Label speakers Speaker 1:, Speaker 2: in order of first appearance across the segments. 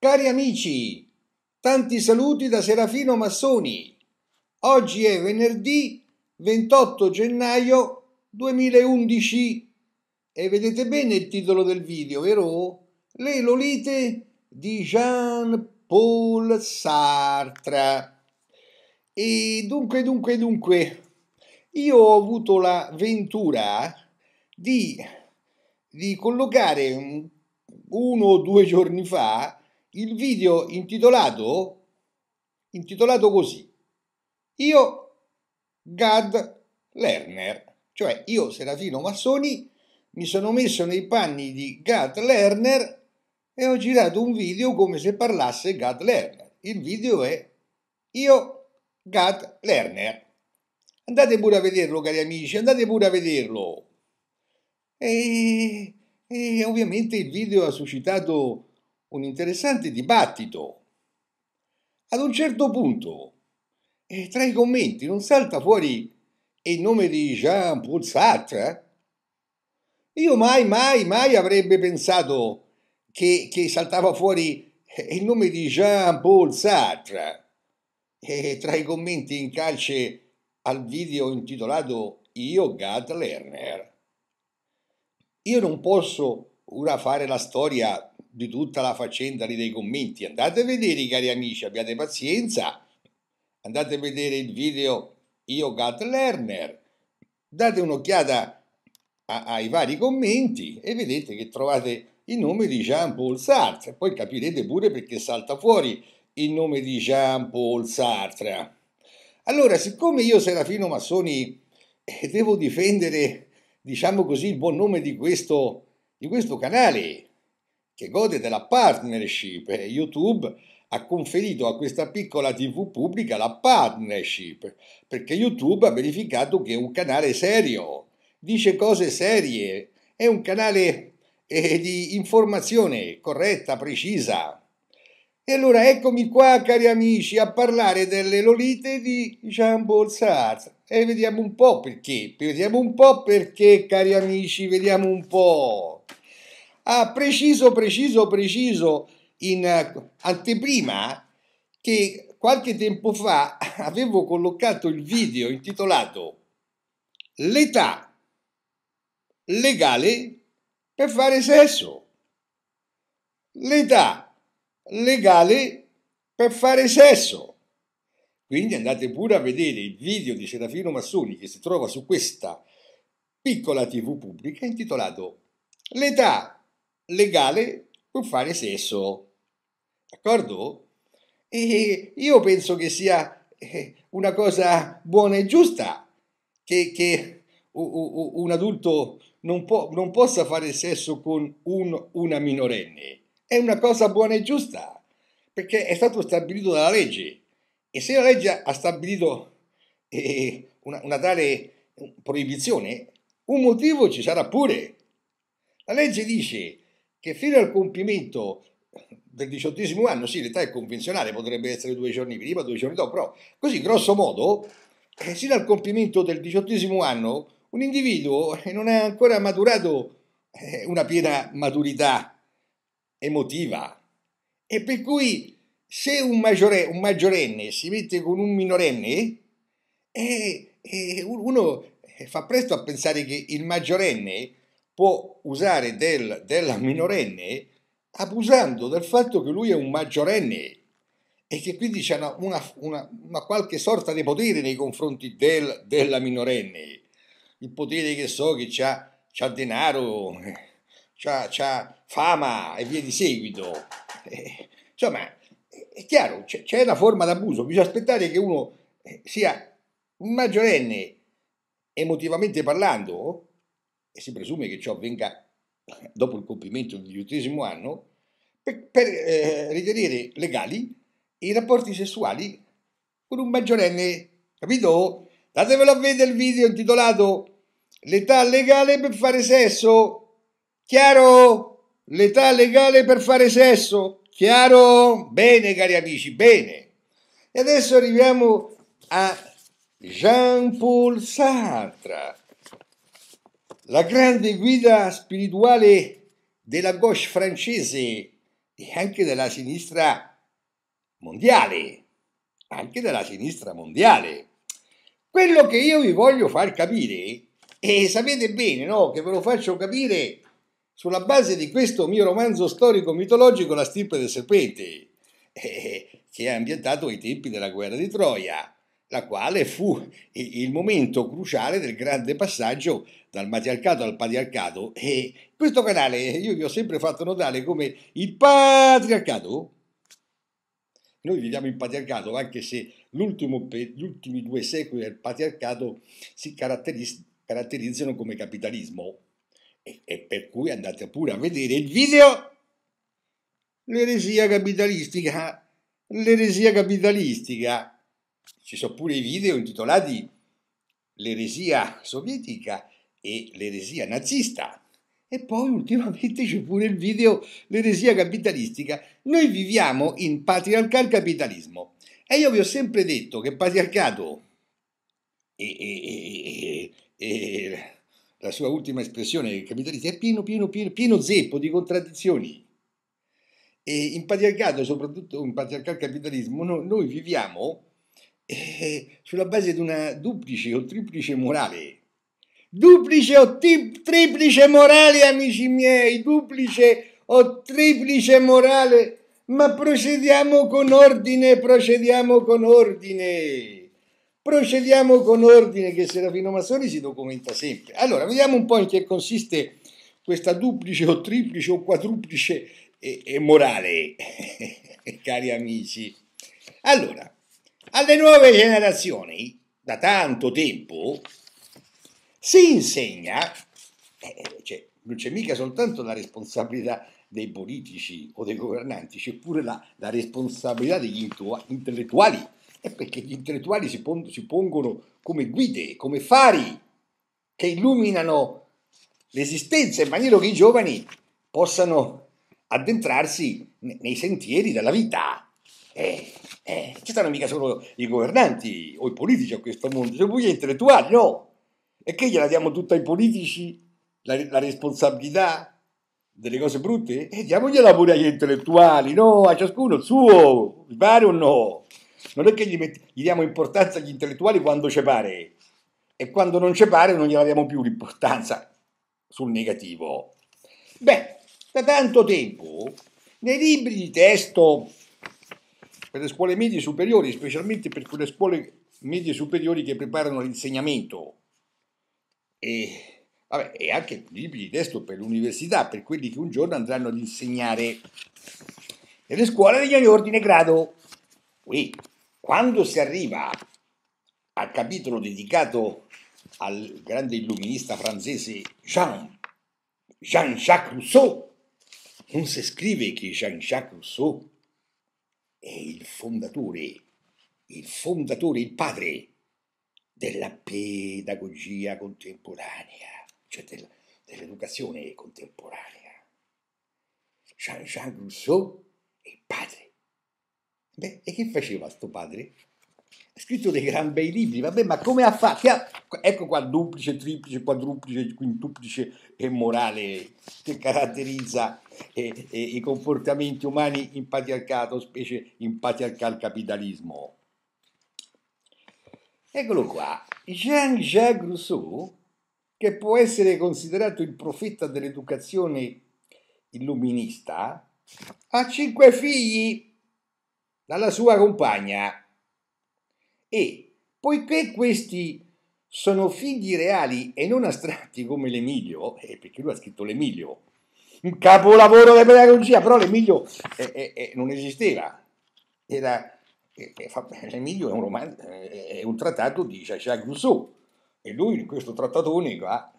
Speaker 1: Cari amici, tanti saluti da Serafino Massoni. Oggi è venerdì 28 gennaio 2011 e vedete bene il titolo del video, vero? Le Lolite di Jean-Paul Sartre. E dunque, dunque, dunque, io ho avuto la ventura di, di collocare uno o due giorni fa il video intitolato, intitolato così, io Gad Lerner, cioè io Serafino Massoni mi sono messo nei panni di Gad Lerner e ho girato un video come se parlasse Gad Lerner. Il video è io Gad Lerner. Andate pure a vederlo cari amici, andate pure a vederlo. E, e ovviamente il video ha suscitato un interessante dibattito. Ad un certo punto, eh, tra i commenti, non salta fuori il nome di Jean Paul Sartre? Eh? Io mai, mai, mai avrebbe pensato che, che saltava fuori il nome di Jean Paul Sartre. E tra i commenti in calce al video intitolato Io Gad Lerner. Io non posso ora fare la storia di tutta la faccenda dei commenti. Andate a vedere, cari amici, abbiate pazienza. Andate a vedere il video Io Gat Lerner. Date un'occhiata a, ai vari commenti e vedete che trovate il nome di Jean-Paul Sartre. Poi capirete pure perché salta fuori il nome di Jean-Paul Sartre. Allora, siccome io, Serafino Massoni, eh, devo difendere, diciamo così, il buon nome di questo, di questo canale, che gode della partnership e YouTube ha conferito a questa piccola TV pubblica la partnership, perché YouTube ha verificato che è un canale serio, dice cose serie, è un canale eh, di informazione corretta, precisa. E allora eccomi qua, cari amici, a parlare delle Lolite di Jean Bolsart. E vediamo un po' perché, vediamo un po' perché, cari amici, vediamo un po' ha ah, preciso, preciso, preciso in eh, anteprima che qualche tempo fa avevo collocato il video intitolato L'età legale per fare sesso. L'età legale per fare sesso. Quindi andate pure a vedere il video di Serafino Massoni che si trova su questa piccola tv pubblica intitolato L'età legale con fare sesso. D'accordo? E io penso che sia eh, una cosa buona e giusta che, che un adulto non, può, non, possa fare sesso con un, una minorenne. È una cosa buona e giusta, perché è stato stabilito dalla legge. E se la legge ha stabilito eh, una, una tale eh, proibizione, un motivo ci sarà pure. La legge dice che fino al compimento del diciottesimo anno, sì, l'età è convenzionale, potrebbe essere due giorni prima, due giorni dopo, però così grosso modo, eh, sino al compimento del diciottesimo anno, un individuo non ha ancora maturato eh, una piena maturità emotiva e per cui se un, maggiore, un maggiorenne si mette con un minorenne, eh, eh uno eh, fa presto a pensare che il maggiorenne può usare del, della minorenne abusando del fatto che lui è un maggiorenne e che quindi c'è una, una, una, una qualche sorta di potere nei confronti del, della minorenne. Il potere che so che c'ha, c'ha denaro, c'ha, c'ha, fama e via di seguito. Eh, insomma, è chiaro, c'è, c'è una forma d'abuso. Bisogna aspettare che uno sia un maggiorenne emotivamente parlando e si presume che ciò avvenga dopo il compimento del diciottesimo anno, per, per eh, ritenere legali i rapporti sessuali con un maggiorenne. Capito? Datevelo a vedere il video intitolato L'età legale per fare sesso. Chiaro? L'età legale per fare sesso. Chiaro? Bene, cari amici, bene. E adesso arriviamo a Jean-Paul Sartre la grande guida spirituale della gauche francese e anche della sinistra mondiale, anche della sinistra mondiale. Quello che io vi voglio far capire, e sapete bene no, che ve lo faccio capire sulla base di questo mio romanzo storico-mitologico La stirpe del serpente, eh, che è ambientato ai tempi della guerra di Troia la quale fu il momento cruciale del grande passaggio dal matriarcato al patriarcato e questo canale io vi ho sempre fatto notare come il patriarcato noi viviamo in patriarcato anche se gli ultimi due secoli del patriarcato si caratteriz caratterizzano come capitalismo e, e per cui andate pure a vedere il video l'eresia capitalistica l'eresia capitalistica ci sono pure i video intitolati L'eresia sovietica e l'eresia nazista. E poi ultimamente c'è pure il video L'eresia capitalistica. Noi viviamo in patriarcal capitalismo. E io vi ho sempre detto che patriarcato e, e, e, e la sua ultima espressione capitalista è pieno, pieno, pieno, pieno zeppo di contraddizioni. E in patriarcato, soprattutto in patriarcal capitalismo, no, noi viviamo eh, sulla base di una duplice o triplice morale. Duplice o tip, triplice morale, amici miei, duplice o triplice morale, ma procediamo con ordine, procediamo con ordine. Procediamo con ordine che Serafino Massoni si documenta sempre. Allora, vediamo un po' in che consiste questa duplice o triplice o quadruplice e, eh, e eh, morale, cari amici. Allora, alle nuove generazioni, da tanto tempo, si insegna, eh, cioè, non c'è mica soltanto la responsabilità dei politici o dei governanti, c'è pure la, la responsabilità degli intellettuali, è perché gli intellettuali si, pon- si pongono come guide, come fari che illuminano l'esistenza in maniera che i giovani possano addentrarsi nei sentieri della vita. Eh, eh, ci stanno mica solo i governanti o i politici a questo mondo, c'è pure gli intellettuali, no? E che gliela diamo tutta ai politici la, la responsabilità delle cose brutte? E eh, diamogliela pure agli intellettuali, no? A ciascuno il suo, mi pare o no? Non è che gli, metti, gli diamo importanza agli intellettuali quando ci pare, e quando non ci pare non gliela diamo più l'importanza sul negativo. Beh, da tanto tempo nei libri di testo per le scuole medie superiori, specialmente per quelle scuole medie superiori che preparano l'insegnamento e, vabbè, e anche libri di testo per l'università, per quelli che un giorno andranno ad insegnare. Nelle scuole di ogni ordine grado. Qui, quando si arriva al capitolo dedicato al grande illuminista francese Jean, Jean-Jacques Rousseau, non si scrive che Jean-Jacques Rousseau è il fondatore, il fondatore, il padre della pedagogia contemporanea, cioè del, dell'educazione contemporanea. jean jean Rousseau è il padre. Beh, e che faceva sto padre? scritto dei gran bei libri, vabbè, ma come ha fatto? Ecco qua duplice, triplice, quadruplice, quintuplice e morale che caratterizza eh, eh, i comportamenti umani in patriarcato, specie in patriarcal capitalismo. Eccolo qua, Jean-Jacques Rousseau, che può essere considerato il profeta dell'educazione illuminista, ha cinque figli dalla sua compagna e poiché questi sono figli reali e non astratti come l'Emilio, eh, perché lui ha scritto l'Emilio, un capolavoro della pedagogia, però l'Emilio eh, eh, eh non esisteva, era eh, eh, l'Emilio è un, romanzo, è un trattato di Jacques Rousseau e lui in questo trattatone qua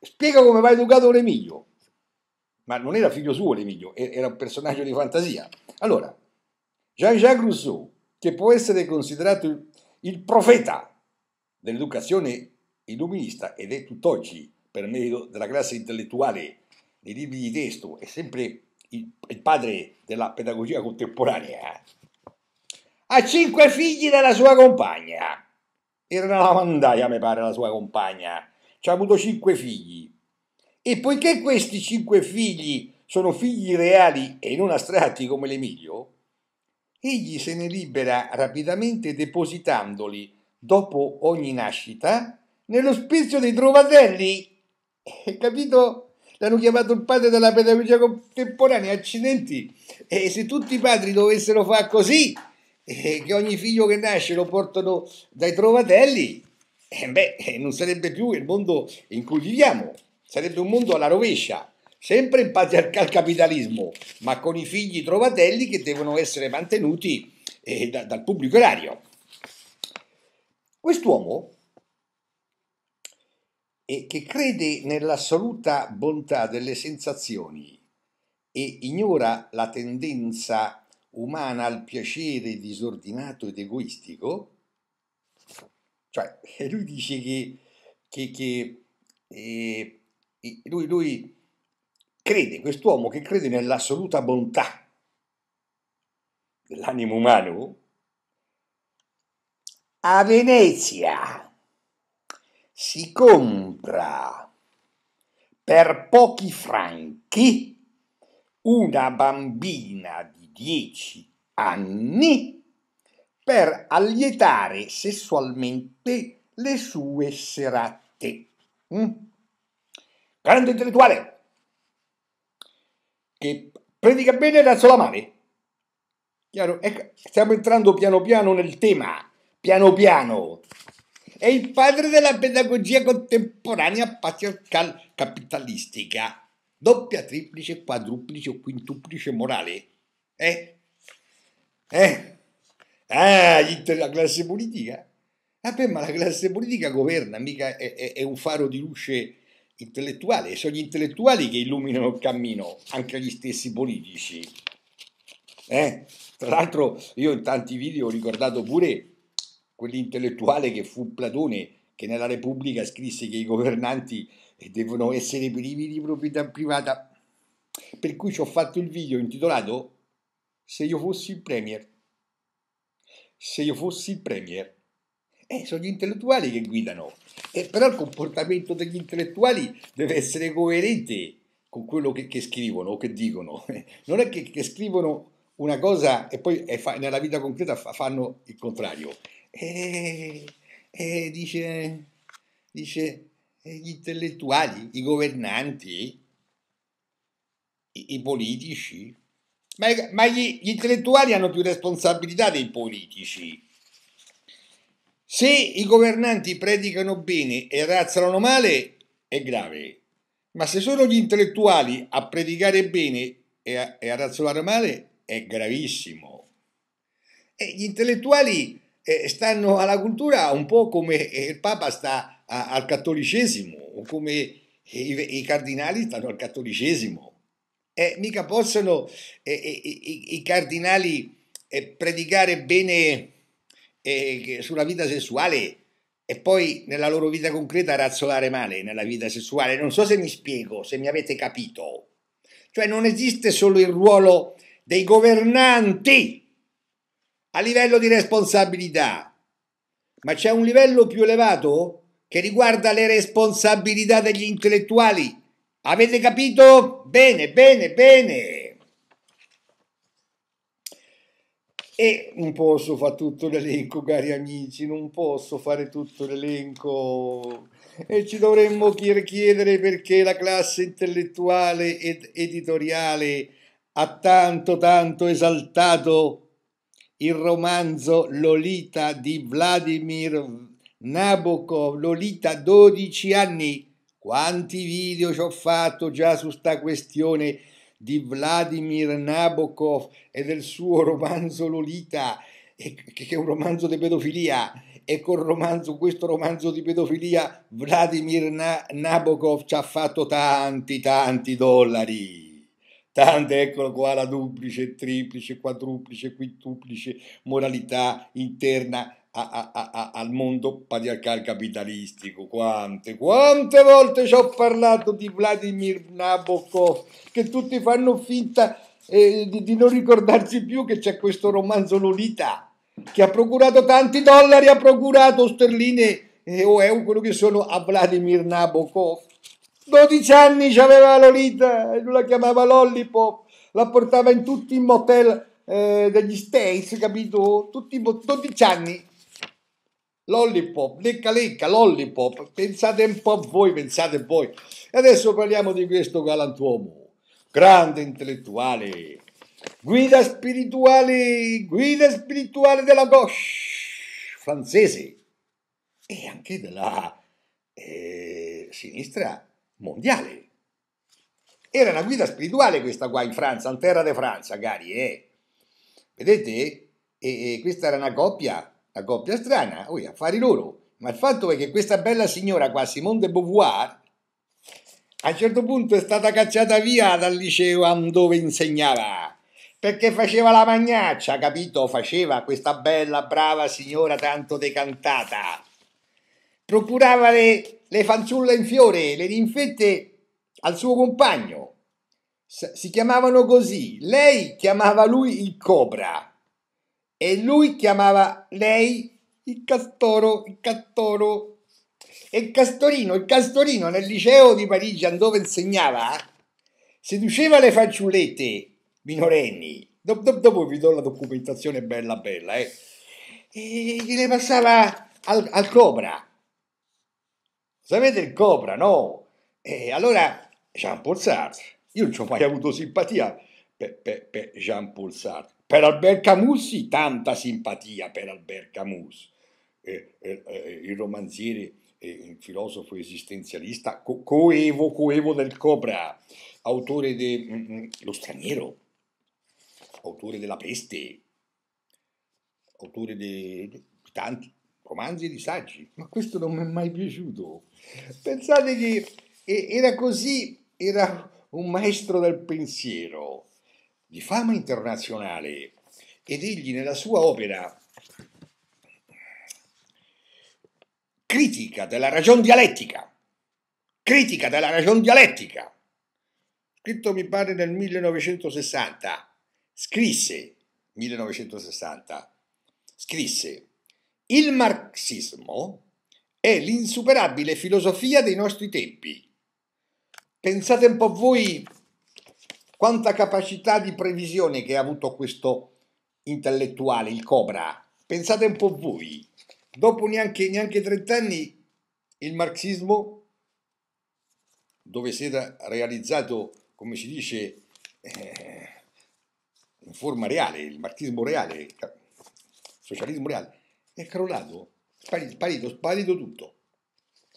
Speaker 1: spiega come va educato l'Emilio ma non era figlio suo l'Emilio era un personaggio di fantasia allora Jean-Jacques Rousseau che può essere considerato il profeta dell'educazione illuminista ed è tutt'oggi, per merito della classe intellettuale, dei libri di testo, è sempre il, il padre della pedagogia contemporanea. Ha cinque figli dalla sua compagna. Era una lavandaia, mi pare, la sua compagna. Ci ha avuto cinque figli. E poiché questi cinque figli sono figli reali e non astratti come l'Emilio, egli se ne libera rapidamente depositandoli, dopo ogni nascita, nell'ospizio dei trovatelli. Eh, capito? L'hanno chiamato il padre della pedagogia contemporanea, accidenti. E se tutti i padri dovessero fare così, eh, che ogni figlio che nasce lo portano dai trovatelli, eh, beh, eh, non sarebbe più il mondo in cui viviamo, sarebbe un mondo alla rovescia sempre in patriarcal capitalismo, ma con i figli trovatelli che devono essere mantenuti eh, da, dal pubblico erario. Quest'uomo, eh, che crede nell'assoluta bontà delle sensazioni e ignora la tendenza umana al piacere disordinato ed egoistico, cioè lui dice che, che, che eh, lui, lui crede, quest'uomo che crede nell'assoluta bontà dell'animo umano, a Venezia si compra per pochi franchi una bambina di 10 anni per allietare sessualmente le sue serate. Mm? Grande intellettuale! che predica bene e alzo la mano. Chiaro? Ecco, stiamo entrando piano piano nel tema, piano piano. È il padre della pedagogia contemporanea patriarcal capitalistica, doppia, triplice, quadruplice o quintuplice morale. Eh? Eh? Ah, la classe politica? Vabbè, ma la classe politica governa, mica è, è, è un faro di luce intellettuale, e sono gli intellettuali che illuminano il cammino, anche gli stessi politici. Eh? Tra l'altro io in tanti video ho ricordato pure quell'intellettuale che fu Platone, che nella Repubblica scrisse che i governanti eh, devono essere privi di proprietà privata, per cui ci ho fatto il video intitolato Se io fossi il Premier. Se io fossi il Premier. Eh, sono gli intellettuali che guidano, eh, però il comportamento degli intellettuali deve essere coerente con quello che, che scrivono o che dicono. Non è che, che scrivono una cosa e poi fa, nella vita concreta fa, fanno il contrario. E, eh, e eh, dice, dice eh, gli intellettuali, i governanti, i, i politici. Ma, ma gli, gli intellettuali hanno più responsabilità dei politici se i governanti predicano bene e razzolano male, è grave. Ma se sono gli intellettuali a predicare bene e a, e a razzolare male, è gravissimo. E gli intellettuali eh, stanno alla cultura un po' come eh, il Papa sta a, al cattolicesimo, o come i, i, cardinali stanno al cattolicesimo. Eh, mica possono eh, eh i, i, cardinali eh, predicare bene eh, sulla vita sessuale e poi nella loro vita concreta razzolare male nella vita sessuale. Non so se mi spiego, se mi avete capito. Cioè non esiste solo il ruolo dei governanti a livello di responsabilità, ma c'è un livello più elevato che riguarda le responsabilità degli intellettuali. Avete capito? Bene, bene, bene. e non posso fare tutto l'elenco, cari amici, non posso fare tutto l'elenco e ci dovremmo chiedere perché la classe intellettuale ed editoriale ha tanto tanto esaltato il romanzo Lolita di Vladimir Nabokov, Lolita 12 anni. Quanti video ci ho fatto già su sta questione di Vladimir Nabokov e del suo romanzo Lolita, che è un romanzo di pedofilia, e col romanzo, questo romanzo di pedofilia Vladimir Na- Nabokov ci ha fatto tanti, tanti dollari. Tante, eccolo qua, la duplice, triplice, quadruplice, quintuplice moralità interna a, a, al mondo patriarcale capitalistico. Quante, quante volte ci ho parlato di Vladimir Nabokov, che tutti fanno finta eh, di, di non ricordarsi più che c'è questo romanzo Lolita, che ha procurato tanti dollari, ha procurato sterline eh, o euro, quello che sono a Vladimir Nabokov. 12 anni c'aveva Lolita, lui la chiamava Lollipop, la portava in tutti i motel eh, degli States, capito? Tutti 12 anni Lollipop, lecca lecca, lollipop, pensate un po' a voi, pensate voi. E adesso parliamo di questo galantuomo, grande intellettuale, guida spirituale, guida spirituale della gauche francese e anche della eh, sinistra mondiale. Era una guida spirituale questa qua in Francia, in terra di Francia, cari, eh. Vedete? E, e questa era una coppia la coppia strana, ui, affari loro. Ma il fatto è che questa bella signora qua, Simone de Beauvoir, a un certo punto è stata cacciata via dal liceo dove insegnava perché faceva la magnaccia, capito? Faceva questa bella, brava signora tanto decantata. Procurava le, le fanciulle in fiore, le rinfette al suo compagno. Si chiamavano così. Lei chiamava lui il cobra e lui chiamava lei il castoro, il castoro. E il castorino, il castorino nel liceo di Parigi dove insegnava, seduceva le fanciullette minorenni. Dopo, dopo vi do la documentazione bella bella, eh. E gliele passava al, al cobra. Sapete il cobra, no? E allora Jean-Paul Sartre, io non ci ho mai avuto simpatia per, per, per Jean-Paul Sartre per Albert Camus sì, tanta simpatia per Albert Camus, eh, eh, eh il romanziere e eh, il filosofo esistenzialista co- coevo, coevo del Cobra, autore di mm, mm, Lo straniero, autore della peste, autore di tanti romanzi e di saggi, ma questo non mi è mai piaciuto. Pensate che era così, era un maestro del pensiero di fama internazionale ed egli nella sua opera critica della ragion dialettica, critica della ragion dialettica, scritto mi pare nel 1960, scrisse 1960, scrisse il marxismo è l'insuperabile filosofia dei nostri tempi. Pensate un po' voi quanta capacità di previsione che ha avuto questo intellettuale, il Cobra. Pensate un po' voi, dopo neanche, neanche 30 anni il marxismo, dove si era realizzato, come si dice, eh, in forma reale, il marxismo reale, il socialismo reale, è crollato, sparito, sparito, tutto.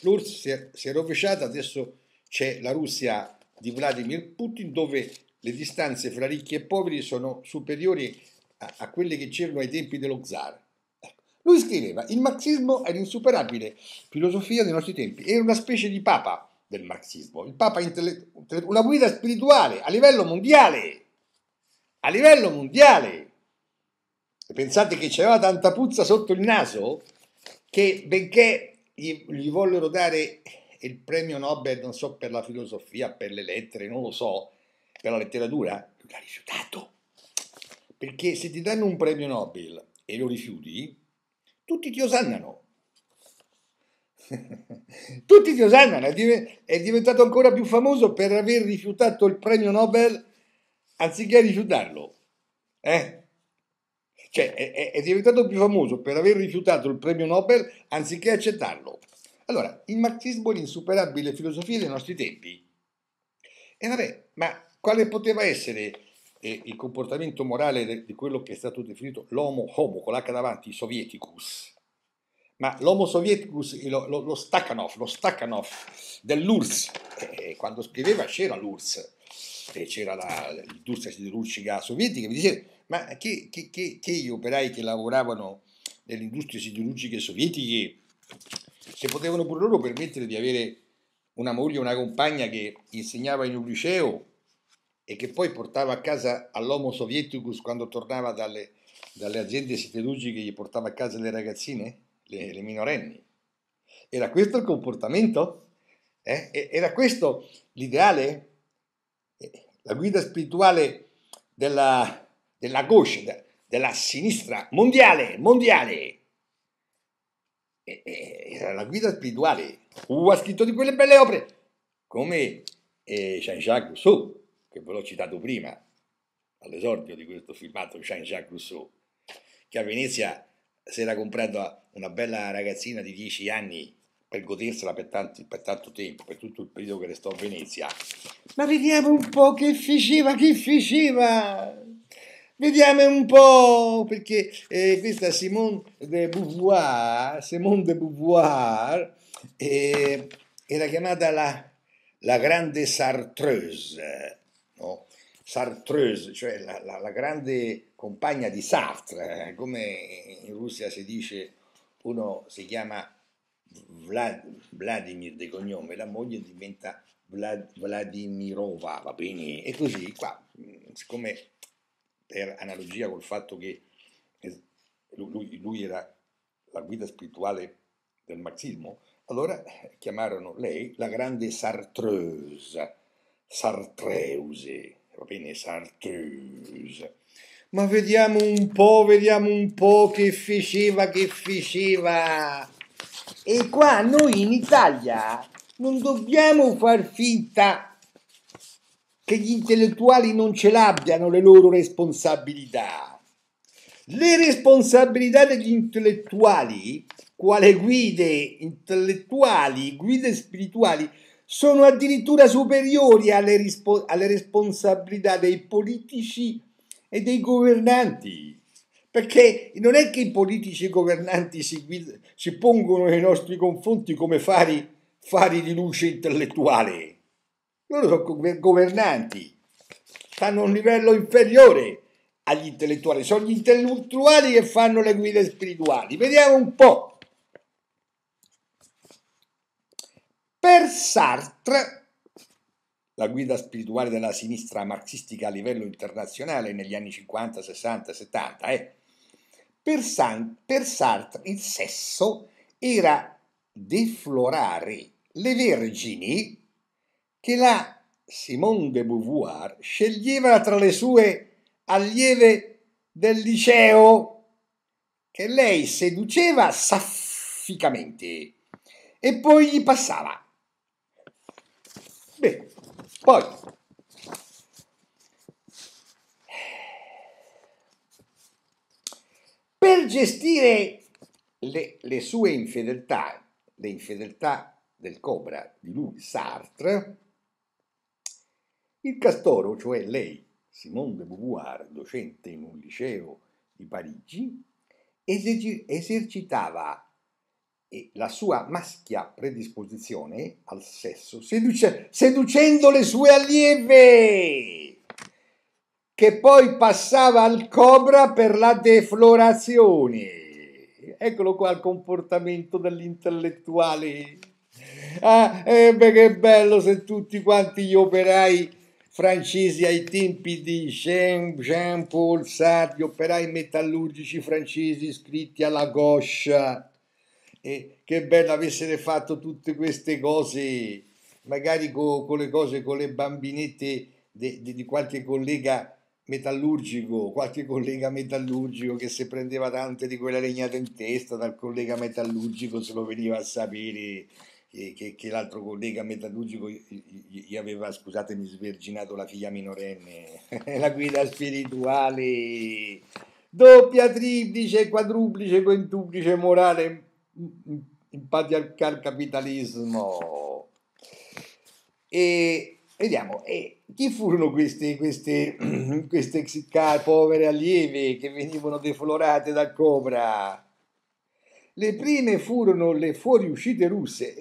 Speaker 1: L'URSS si è, si è rovesciata, adesso c'è la Russia di Vladimir Putin dove le distanze fra ricchi e poveri sono superiori a, a quelle che c'erano ai tempi dello zar. Lui scriveva, il marxismo è l'insuperabile filosofia dei nostri tempi, era una specie di papa del marxismo, il papa intellettuale, una guida spirituale a livello mondiale, a livello mondiale. E pensate che c'era tanta puzza sotto il naso che benché gli, gli vollero dare il premio Nobel, non so, per la filosofia, per le lettere, non lo so, per la letteratura, l'ha rifiutato. Perché se ti danno un premio Nobel e lo rifiuti, tutti ti osannano. tutti ti osannano, è diventato ancora più famoso per aver rifiutato il premio Nobel anziché rifiutarlo. Eh? Cioè, è, è diventato più famoso per aver rifiutato il premio Nobel anziché accettarlo. Allora, il marxismo è l'insuperabile filosofia dei nostri tempi. E vabbè, ma quale poteva essere eh, il comportamento morale di quello che è stato definito l'homo homo, con l'H davanti, sovieticus? Ma l'homo sovieticus, eh, lo, lo, lo Stakhanov, lo Stakhanov dell'URSS, eh, eh, quando scriveva c'era l'URSS, eh, c'era l'industria siderurgica sovietica, mi diceva, ma che, che, che, che gli operai che lavoravano nelle industrie siderurgiche sovietiche se potevano pure loro permettere di avere una moglie, una compagna che insegnava in un liceo e che poi portava a casa all'Homo Sovieticus quando tornava dalle, dalle aziende siderurgiche, gli portava a casa le ragazzine, le, le minorenni. Era questo il comportamento? Eh? Era questo l'ideale? Eh, la guida spirituale della, della gauche, della sinistra mondiale, mondiale. Era la guida spirituale. Uh, ha scritto di quelle belle opere, come eh, Jean-Jacques Rousseau, che ve l'ho citato prima, all'esordio di questo filmato di Jean-Jacques Rousseau, che a Venezia si era comprata una bella ragazzina di 10 anni per godersela per tanto, per tanto, tempo, per tutto il periodo che restò a Venezia. Ma vediamo un po' che faceva, che faceva! Vediamo un po', perché eh, questa Simone de Beauvoir, Simone de Beauvoir eh, era chiamata la, la grande Sartreuse, Sartreuse, cioè la, la, la grande compagna di Sartre, eh, come in Russia si dice, uno si chiama Vlad, Vladimir de cognome, la moglie diventa Vlad, Vladimirova, va bene? E così qua, mm, siccome per analogia col fatto che eh, lui, lui era la guida spirituale del marxismo, allora chiamarono lei la grande Sartreuse, Sartreuse, bene, Sartreuse. Ma vediamo un po', vediamo un po' che faceva, che faceva. E qua noi in Italia non dobbiamo far finta che gli intellettuali non ce l'abbiano le loro responsabilità. Le responsabilità degli intellettuali, quale guide intellettuali, guide spirituali, sono addirittura superiori alle, rispo- alle responsabilità dei politici e dei governanti. Perché non è che i politici e i governanti si, guid- si pongono nei nostri confronti come fari, fari di luce intellettuale. Loro sono go- governanti, stanno a un livello inferiore agli intellettuali. Sono gli intellettuali che fanno le guide spirituali. Vediamo un po' Per Sartre, la guida spirituale della sinistra marxistica a livello internazionale negli anni 50, 60, 70, eh, per, San, per Sartre il sesso era deflorare le vergini che la Simone de Beauvoir sceglieva tra le sue allieve del liceo che lei seduceva safficamente e poi gli passava Bene, poi per gestire le, le sue infedeltà, le infedeltà del cobra di lui Sartre, il castoro, cioè lei, Simone de Beauvoir, docente in un liceo di Parigi, esercitava e la sua maschia predisposizione al sesso, seduce, seducendo le sue allieve, che poi passava al cobra per la deflorazione. Eccolo qua il comportamento dell'intellettuale. Ah, eh, beh, che bello se tutti quanti gli operai francesi ai tempi di Jean-Paul Sartre, gli operai metallurgici francesi iscritti alla Gauche e che bello avessero fatto tutte queste cose, magari con, con le cose, con le bambinette di qualche collega metallurgico, qualche collega metallurgico che se prendeva tante di quella legnata in testa dal collega metallurgico se lo veniva a sapere che, che, che l'altro collega metallurgico gli, aveva, scusatemi, sverginato la figlia minorenne, la guida spirituale, doppia, triplice, quadruplice, quintuplice morale il patriarcal capitalismo. E vediamo, e chi furono queste, queste, queste povere allievi che venivano deflorate dal Cobra? Le prime furono le fuoriuscite russe,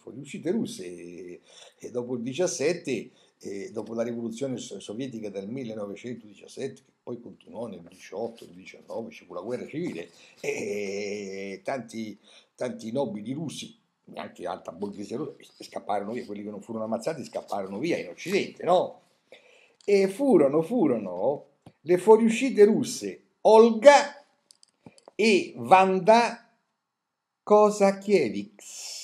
Speaker 1: fuoriuscite russe, e dopo il 17 eh, dopo la rivoluzione sovietica del 1917, che poi continuò nel 18, nel 19, fu la guerra civile, e tanti, tanti nobili russi, anche alta borghesia russa, scapparono via, quelli che non furono ammazzati scapparono via in Occidente, no? E furono, furono le fuoriuscite russe Olga e Vanda Kosakiewicz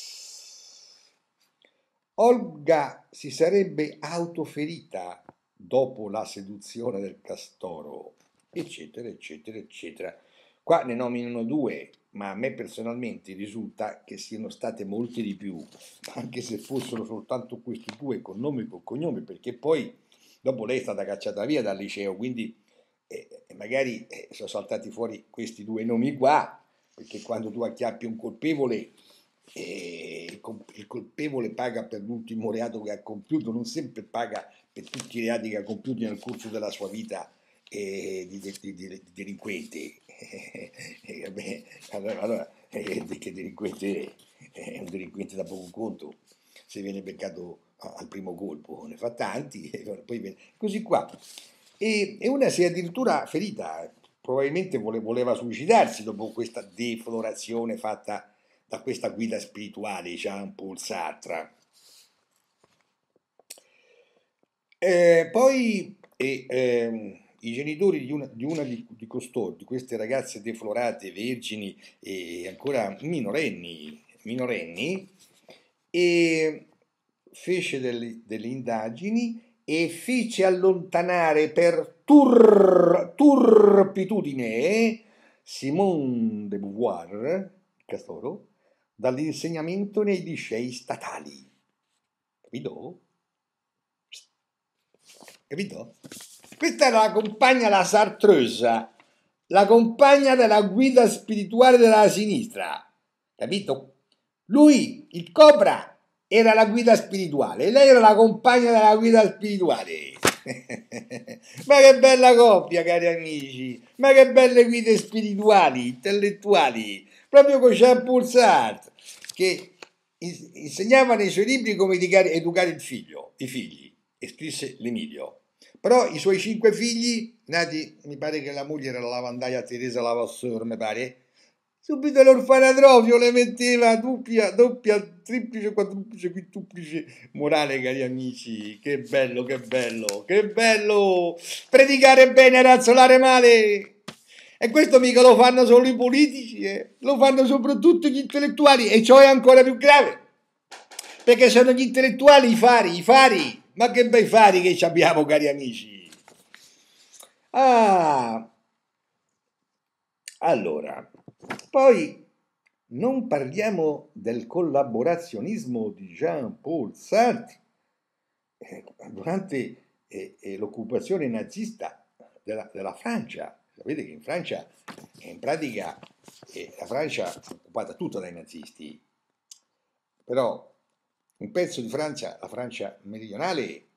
Speaker 1: Olga si sarebbe autoferita dopo la seduzione del castoro, eccetera, eccetera, eccetera. Qua ne nominano due, ma a me personalmente risulta che siano state molte di più, anche se fossero soltanto questi due con nome e con cognome, perché poi dopo lei è stata cacciata via dal liceo, quindi eh, eh, magari eh, sono saltati fuori questi due nomi qua, perché quando tu acchiappi un colpevole il colpevole paga per l'ultimo reato che ha compiuto, non sempre paga per tutti i reati che ha compiuto nel corso della sua vita eh, di, di, di, di, delinquente. Eh, beh, allora, allora eh, che delinquente eh, è un delinquente da poco conto, se viene beccato al primo colpo, ne fa tanti, poi viene, così qua. E, e una si è addirittura ferita, probabilmente voleva suicidarsi dopo questa deflorazione fatta da questa guida spirituale Jean-Paul Sartre. Eh, poi eh, eh, i genitori di una, di, una di, di, costoro, di queste ragazze deflorate, vergini e ancora minorenni, minorenni e fece delle, delle indagini e fece allontanare per tur, turpitudine Simone de Beauvoir, Castoro, dall'insegnamento nei licei statali. Capito? Capito? Questa era la compagna la Sartreuse, la compagna della guida spirituale della sinistra. Capito? Lui, il Cobra, era la guida spirituale, lei era la compagna della guida spirituale. ma che bella coppia, cari amici! Ma che belle guide spirituali, intellettuali! proprio con Jean Paul Sartre, che insegnava nei suoi libri come educare il figlio, i figli, e scrisse l'Emilio. Però i suoi cinque figli, nati, mi pare che la moglie era la lavandaia Teresa Lavassor, mi pare, subito all'orfanatrofio le metteva doppia, doppia, triplice, quadruplice, quintuplice morale, cari amici. Che bello, che bello, che bello!
Speaker 2: Predicare
Speaker 1: bene, razzolare male! E questo mica lo fanno solo i politici, eh? lo fanno soprattutto gli intellettuali e ciò è ancora più grave. Perché sono gli intellettuali i fari, i fari. Ma che bei fari che ci abbiamo, cari amici. Ah, allora, poi non parliamo del collaborazionismo di Jean-Paul Sartre. Eh, durante eh, eh, l'occupazione nazista della, della Francia Sapete che in Francia, in pratica, eh, la Francia è occupata tutta dai nazisti, però un pezzo di Francia, la Francia meridionale,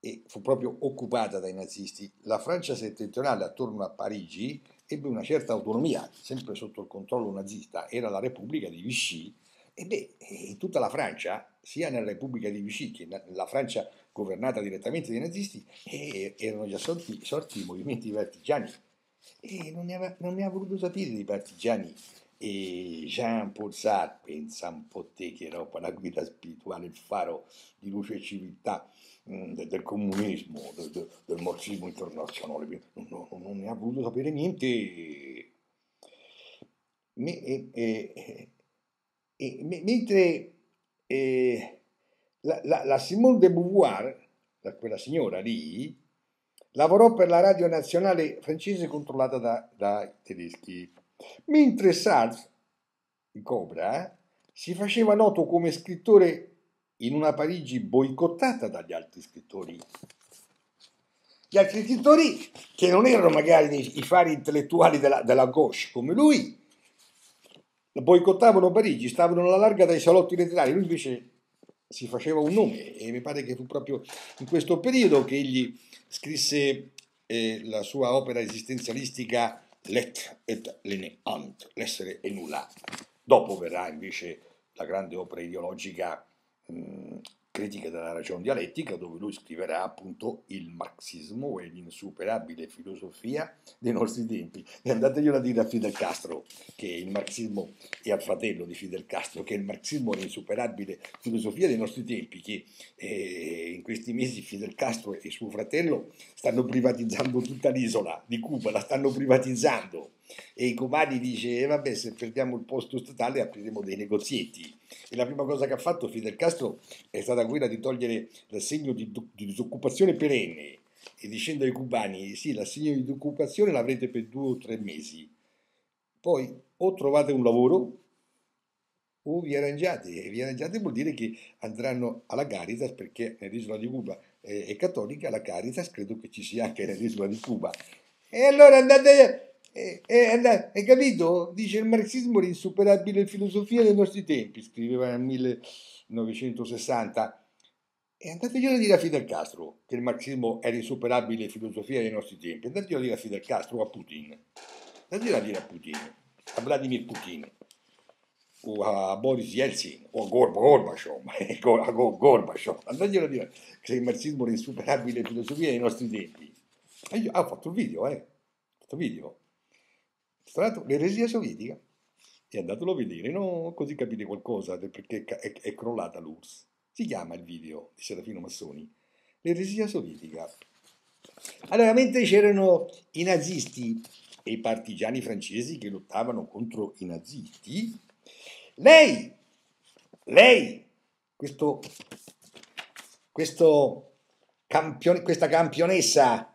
Speaker 1: eh, fu proprio occupata dai nazisti. La Francia settentrionale attorno a Parigi ebbe una certa autonomia, sempre sotto il controllo nazista, era la Repubblica di Vichy, e beh, in eh, tutta la Francia, sia nella Repubblica di Vichy che nella Francia governata direttamente dai nazisti, e erano già sorti, sorti i movimenti partigiani. E non ne, ha voluto sapere dei partigiani. E Jean-Paul Sartre, pensa un po' te che roba, la guida spirituale, il faro di luce e civiltà mm, del comunismo, del, del, del marxismo internazionale, non, non, non, ne ha voluto sapere niente. E, e, e, mentre eh, la, la, la Simone de Beauvoir, quella signora lì, lavorò per la radio nazionale francese controllata da, dai tedeschi, mentre Sartre, il Cobra, si faceva noto come scrittore in una Parigi boicottata dagli altri scrittori. Gli altri scrittori, che non erano magari i fari intellettuali della, della gauche come lui, boicottavano Parigi, stavano alla larga dai salotti letterari, lui invece si faceva un nome e mi pare che fu proprio in questo periodo che egli scrisse eh, la sua opera esistenzialistica Let et l'enéant, l'essere e nulla. Dopo verrà invece la grande opera ideologica mh, mm, Critica della ragione dialettica, dove lui scriverà appunto il marxismo e l'insuperabile filosofia dei nostri tempi. E andateglielo a dire a Fidel Castro che il marxismo, è al fratello di Fidel Castro, che il marxismo è l'insuperabile filosofia dei nostri tempi, che eh, in questi mesi Fidel Castro e suo fratello stanno privatizzando tutta l'isola di Cuba, la stanno privatizzando e i cubani dice eh, vabbè se perdiamo il posto statale apriremo dei negozietti e la prima cosa che ha fatto Fidel Castro è stata quella di togliere l'assegno di, di disoccupazione perenne e dicendo ai cubani sì l'assegno di disoccupazione l'avrete per due o tre mesi poi o trovate un lavoro o vi arrangiate e vi arrangiate vuol dire che andranno alla Caritas perché nell'isola di Cuba è cattolica la Caritas credo che ci sia anche nell'isola di Cuba e allora andate e, e, hai capito? Dice il marxismo l'insuperabile filosofia dei nostri tempi, scriveva nel 1960. E andateglielo a dire a Fidel Castro che il marxismo è l'insuperabile filosofia dei nostri tempi. Andateglielo a dire a Fidel Castro o a Putin. Andateglielo a dire a Putin, a Vladimir Putin, o a Boris Yeltsin, o a Gorba, Gorbaciov, a Gorbaciov. Andateglielo a dire che il marxismo è l'insuperabile filosofia dei nostri tempi. E io ah, ho fatto un video, eh. Ho fatto un video tra l'altro l'eresia sovietica, e andatelo a vedere, no? così capite qualcosa del perché è, è crollata l'URSS. Si chiama il video di Serafino Massoni, l'eresia sovietica. Allora, mentre c'erano i nazisti e i partigiani francesi che lottavano contro i nazisti, lei, lei, questo, questo campione, questa campionessa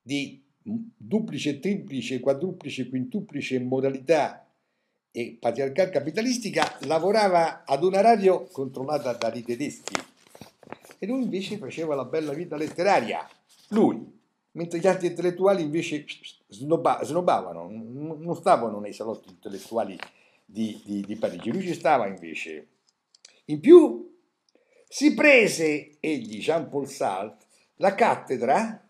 Speaker 1: di duplice, triplice, quadruplice, quintuplice modalità e patriarcal capitalistica, lavorava ad una radio controllata dai tedeschi e lui invece faceva la bella vita letteraria, lui, mentre gli altri intellettuali invece snobba, snobbavano, non stavano nei salotti intellettuali di, di, di Parigi, lui ci stava invece. In più si prese egli, Jean-Paul Sartre, la cattedra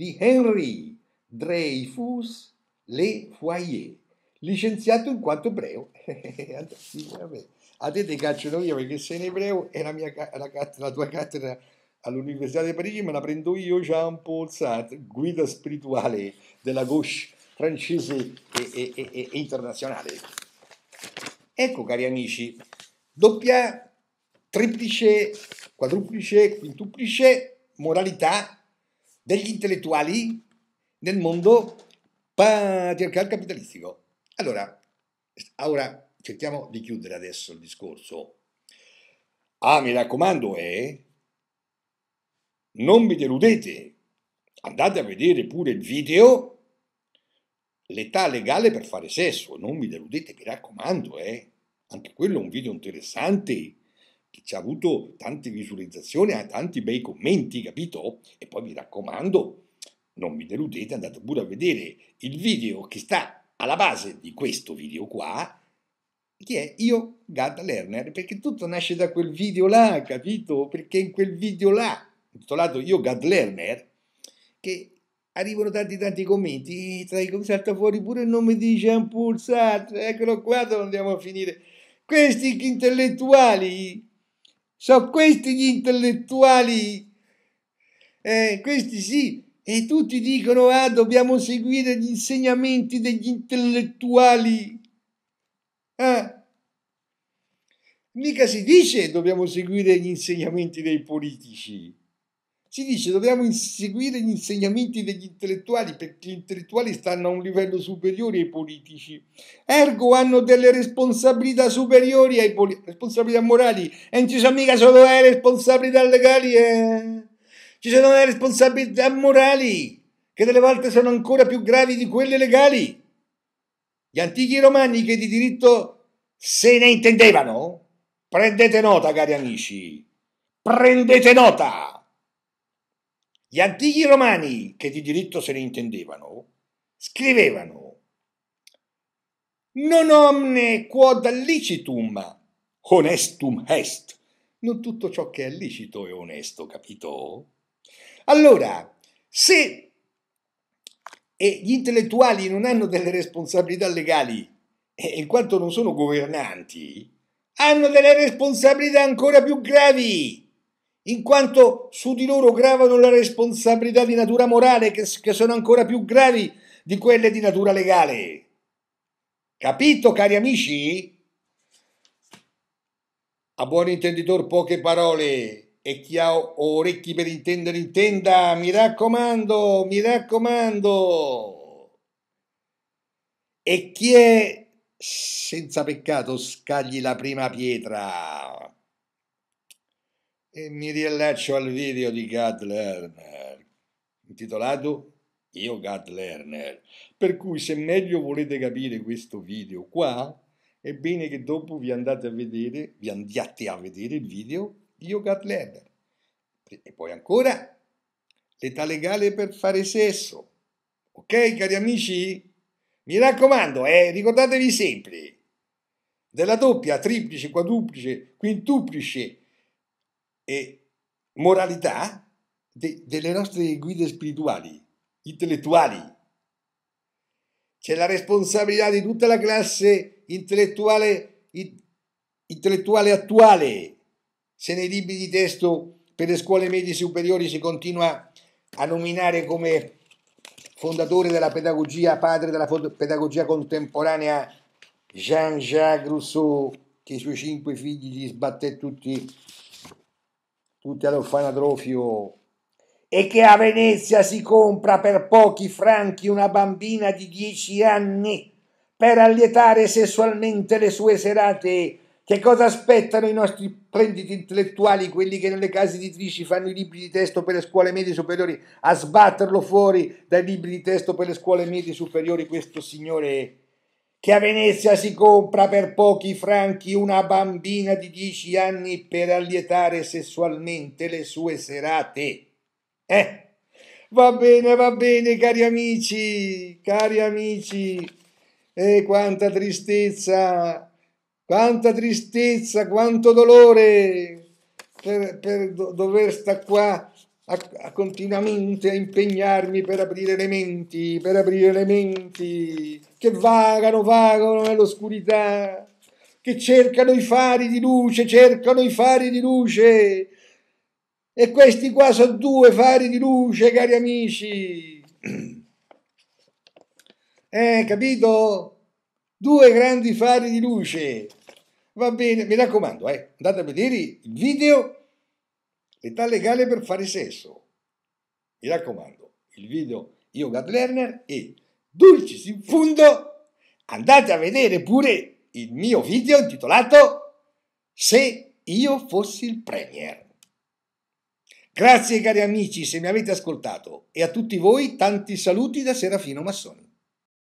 Speaker 1: di Henri Dreyfus Le Foyer, licenziato in quanto ebreo. a te ti cacciano via perché sei in ebreo e la, mia, la, la tua cattedra all'Università di Parigi me la prendo io, Jean-Paul Sartre, guida spirituale della gauche francese e, e, e, e internazionale. Ecco, cari amici, doppia, triplice, quadruplice, quintuplice moralità degli intellettuali nel mondo patriarcale capitalistico. Allora, ora cerchiamo di chiudere adesso il discorso. Ah, mi raccomando, eh? Non mi deludete. Andate a vedere pure il video L'età legale per fare sesso. Non mi deludete, mi raccomando, eh? Anche quello è un video interessante ci ha avuto tante visualizzazioni, ha eh, tanti bei commenti, capito? E poi vi raccomando, non mi deludete, andate pure a vedere il video che sta alla base di questo video qua, che è Io, Gad Lerner, perché tutto nasce da quel video là, capito? Perché in quel video là, intitolato Io, Gad Lerner, che arrivano tanti tanti commenti, tra i commenti salta fuori pure il nome di Jean Paul Sartre, eccolo qua dove andiamo a finire. Questi intellettuali sono questi gli intellettuali, eh, questi sì, e tutti dicono, ah, dobbiamo seguire gli insegnamenti degli intellettuali. Eh? Mica si dice dobbiamo seguire gli insegnamenti dei politici si dice dobbiamo inseguire gli insegnamenti degli intellettuali perché gli intellettuali stanno a un livello superiore ai politici. Ergo hanno delle responsabilità superiori ai politici, responsabilità morali, e non ci sono mica solo le responsabilità legali, eh. ci sono le responsabilità morali che delle volte sono ancora più gravi di quelle legali. Gli antichi romani che di diritto se ne intendevano, prendete nota cari amici, prendete nota. Gli antichi romani, che di diritto se ne intendevano, scrivevano Non omne quod licitum honestum est. Non tutto ciò che è licito è onesto, capito? Allora, se gli intellettuali non hanno delle responsabilità legali, in quanto non sono governanti, hanno delle responsabilità ancora più gravi in quanto su di loro gravano le responsabilità di natura morale che, che sono ancora più gravi di quelle di natura legale. Capito, cari amici? A buon intenditor poche parole e chi ha orecchi per intendere intenda, mi raccomando, mi raccomando. E chi è senza peccato scagli la prima pietra e mi riallaccio al video di Gad Lerner, intitolato Io Gad Lerner, per cui se meglio volete capire questo video qua, è bene che dopo vi andate a vedere, vi andiate a vedere il video Io Gad Lerner. E poi ancora, l'età legale per fare sesso. Ok, cari amici? Mi raccomando, eh, ricordatevi sempre della doppia, triplice, quadruplice, quintuplice e moralità de, delle nostre guide spirituali, intellettuali. C'è la responsabilità di tutta la classe intellettuale, intellettuale attuale. Se nei libri di testo per le scuole medie superiori si continua a nominare come fondatore della pedagogia, padre della pedagogia contemporanea Jean-Jacques Rousseau, che i suoi cinque figli gli sbatté tutti tutti all'orfanatrofio e che a Venezia si compra per pochi franchi una bambina di dieci anni per allietare sessualmente le sue serate. Che cosa aspettano i nostri prenditi intellettuali, quelli che nelle case editrici fanno i libri di testo per le scuole medie superiori, a sbatterlo fuori dai libri di testo per le scuole medie superiori questo signore che a Venezia si compra per pochi franchi una bambina di dieci anni per allietare sessualmente le sue serate. Eh? Va bene, va bene, cari amici, cari amici. E eh, quanta tristezza, quanta tristezza, quanto dolore per, per dover sta qua a, a continuamente a impegnarmi per aprire le menti, per aprire le menti, che vagano, vagano nell'oscurità, che cercano i fari di luce, cercano i fari di luce. E questi qua sono due fari di luce, cari amici. Eh, capito? Due grandi fari di luce. Va bene, mi raccomando, eh, andate a vedere il video l'età legale per fare sesso. Mi raccomando, il video Io Gat Lerner e Dulcis in Fundo, andate a vedere pure il mio video intitolato Se io fossi il Premier. Grazie cari amici se mi avete ascoltato e a tutti voi tanti saluti da Serafino Massoni.